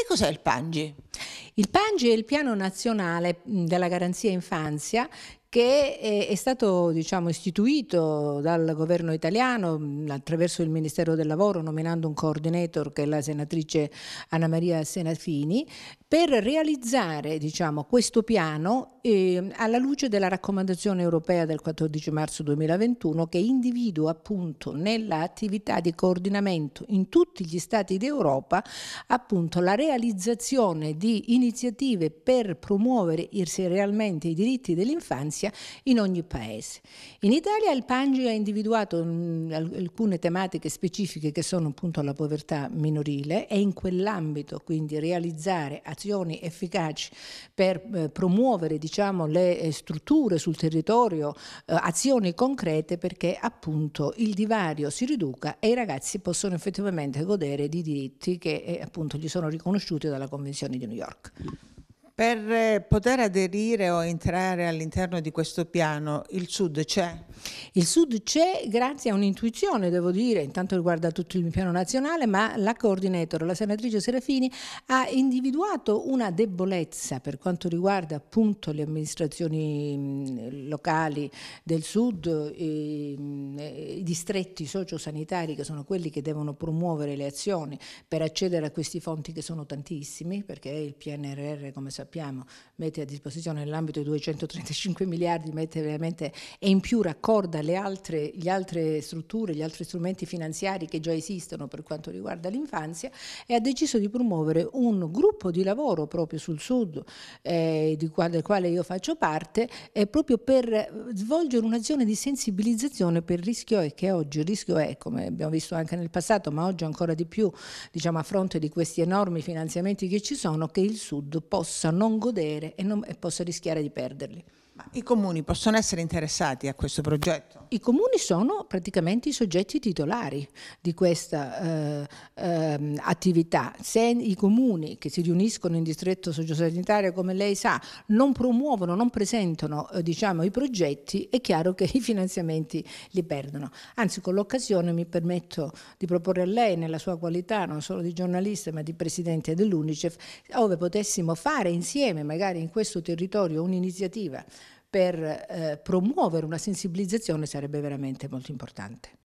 Che cos'è il Pangi? Il Pangi è il piano nazionale della garanzia infanzia che eh, è stato diciamo, istituito dal governo italiano attraverso il Ministero del Lavoro nominando un coordinator che è la senatrice Anna Maria Senafini per realizzare diciamo, questo piano eh, alla luce della raccomandazione europea del 14 marzo 2021 che individua appunto nell'attività di coordinamento in tutti gli Stati d'Europa appunto la realizzazione di iniziative per promuovere realmente i diritti dell'infanzia ansia in ogni paese. In Italia il Pangi ha individuato mm, alcune tematiche specifiche che sono appunto la povertà minorile e in quell'ambito quindi realizzare azioni efficaci per eh, promuovere diciamo, le eh, strutture sul territorio, eh, azioni concrete perché appunto il divario si riduca e i ragazzi possono effettivamente godere di diritti che appunto gli sono riconosciuti dalla Convenzione di New York. Per eh, poter aderire o entrare all'interno di questo piano, il Sud c'è? Il Sud c'è grazie a un'intuizione, devo dire, intanto riguarda tutto il piano nazionale, ma la coordinator, la senatrice Serafini, ha individuato una debolezza per quanto riguarda appunto le amministrazioni mm, locali del Sud, mm, eh, i, distretti sociosanitari che sono quelli che devono promuovere le azioni per accedere a questi fonti che sono tantissimi, perché il PNRR, come sapete, sappiamo, mette a disposizione nell'ambito di 235 miliardi, mette veramente, e in più raccorda le altre, le altre strutture, gli altri strumenti finanziari che già esistono per quanto riguarda l'infanzia, e ha deciso di promuovere un gruppo di lavoro proprio sul Sud, eh, del quale io faccio parte, eh, proprio per svolgere un'azione di sensibilizzazione per il rischio è che oggi, il rischio è, come abbiamo visto anche nel passato, ma oggi ancora di più, diciamo a fronte di questi enormi finanziamenti che ci sono, che il Sud possa non godere e, non, e posso rischiare di perderli. Ma i comuni possono essere interessati a questo progetto? i comuni sono praticamente i soggetti titolari di questa eh, eh, attività. Se i comuni che si riuniscono in distretto sociosanitario, come lei sa, non promuovono, non presentano eh, diciamo, i progetti, è chiaro che i finanziamenti li perdono. Anzi, con l'occasione mi permetto di proporre a lei, nella sua qualità non solo di giornalista, ma di presidente dell'UNICEF, ove potessimo fare insieme, magari in questo territorio, un'iniziativa per eh, promuovere una sensibilizzazione sarebbe veramente molto importante.